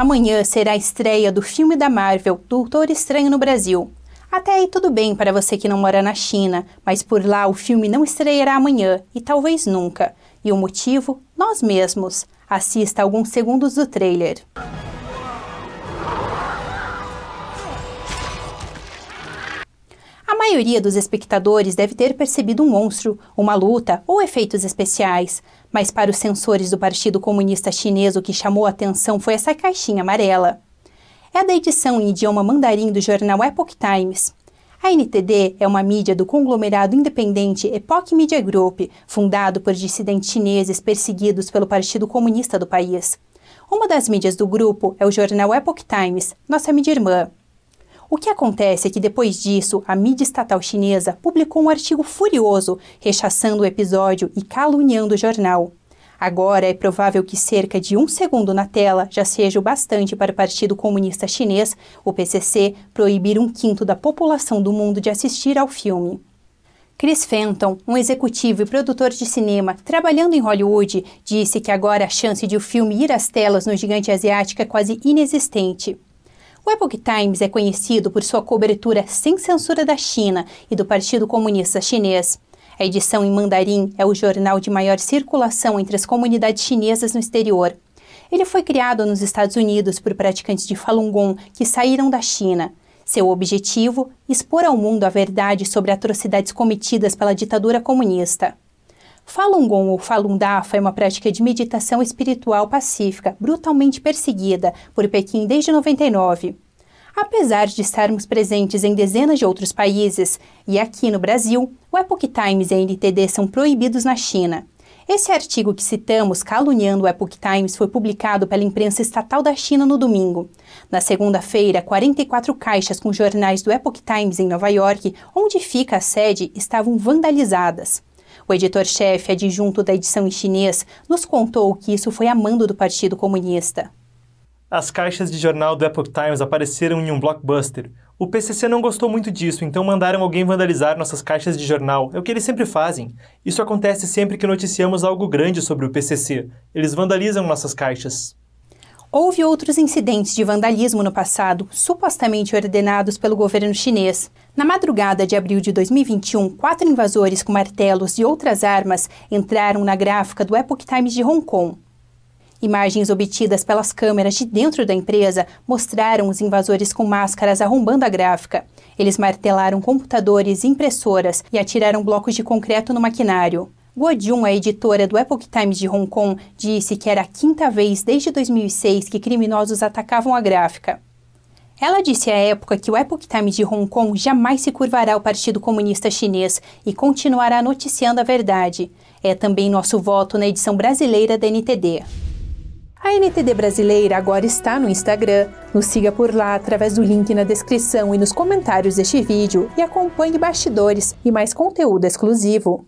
Amanhã será a estreia do filme da Marvel, Doutor Estranho no Brasil. Até aí tudo bem para você que não mora na China, mas por lá o filme não estreará amanhã e talvez nunca. E o motivo? Nós mesmos. Assista alguns segundos do trailer. maioria dos espectadores deve ter percebido um monstro, uma luta ou efeitos especiais. Mas para os sensores do Partido Comunista Chinês, o que chamou a atenção foi essa caixinha amarela. É da edição em idioma mandarim do jornal Epoch Times. A NTD é uma mídia do conglomerado independente Epoch Media Group, fundado por dissidentes chineses perseguidos pelo Partido Comunista do país. Uma das mídias do grupo é o jornal Epoch Times, nossa mídia irmã. O que acontece é que depois disso, a mídia estatal chinesa publicou um artigo furioso rechaçando o episódio e caluniando o jornal. Agora é provável que cerca de um segundo na tela já seja o bastante para o Partido Comunista Chinês, o PCC, proibir um quinto da população do mundo de assistir ao filme. Chris Fenton, um executivo e produtor de cinema trabalhando em Hollywood, disse que agora a chance de o filme ir às telas no gigante asiático é quase inexistente. O Epoch Times é conhecido por sua cobertura sem censura da China e do Partido Comunista Chinês. A edição em mandarim é o jornal de maior circulação entre as comunidades chinesas no exterior. Ele foi criado nos Estados Unidos por praticantes de Falun Gong que saíram da China. Seu objetivo: expor ao mundo a verdade sobre atrocidades cometidas pela ditadura comunista. Falun Gong ou Falun Dafa é uma prática de meditação espiritual pacífica, brutalmente perseguida por Pequim desde 99. Apesar de estarmos presentes em dezenas de outros países e aqui no Brasil, o Epoch Times e a NTD são proibidos na China. Esse artigo que citamos, caluniando o Epoch Times, foi publicado pela imprensa estatal da China no domingo. Na segunda-feira, 44 caixas com jornais do Epoch Times em Nova York, onde fica a sede, estavam vandalizadas. O editor-chefe adjunto da edição em chinês nos contou que isso foi a mando do Partido Comunista. As caixas de jornal do Epoch Times apareceram em um blockbuster. O PCC não gostou muito disso, então mandaram alguém vandalizar nossas caixas de jornal. É o que eles sempre fazem. Isso acontece sempre que noticiamos algo grande sobre o PCC. Eles vandalizam nossas caixas. Houve outros incidentes de vandalismo no passado, supostamente ordenados pelo governo chinês. Na madrugada de abril de 2021, quatro invasores com martelos e outras armas entraram na gráfica do Epoch Times de Hong Kong. Imagens obtidas pelas câmeras de dentro da empresa mostraram os invasores com máscaras arrombando a gráfica. Eles martelaram computadores e impressoras e atiraram blocos de concreto no maquinário. Guo Jun, é a editora do Epoch Times de Hong Kong, disse que era a quinta vez desde 2006 que criminosos atacavam a gráfica. Ela disse à época que o Epoch Times de Hong Kong jamais se curvará ao Partido Comunista Chinês e continuará noticiando a verdade. É também nosso voto na edição brasileira da NTD. A NTD brasileira agora está no Instagram. Nos siga por lá através do link na descrição e nos comentários deste vídeo e acompanhe bastidores e mais conteúdo exclusivo.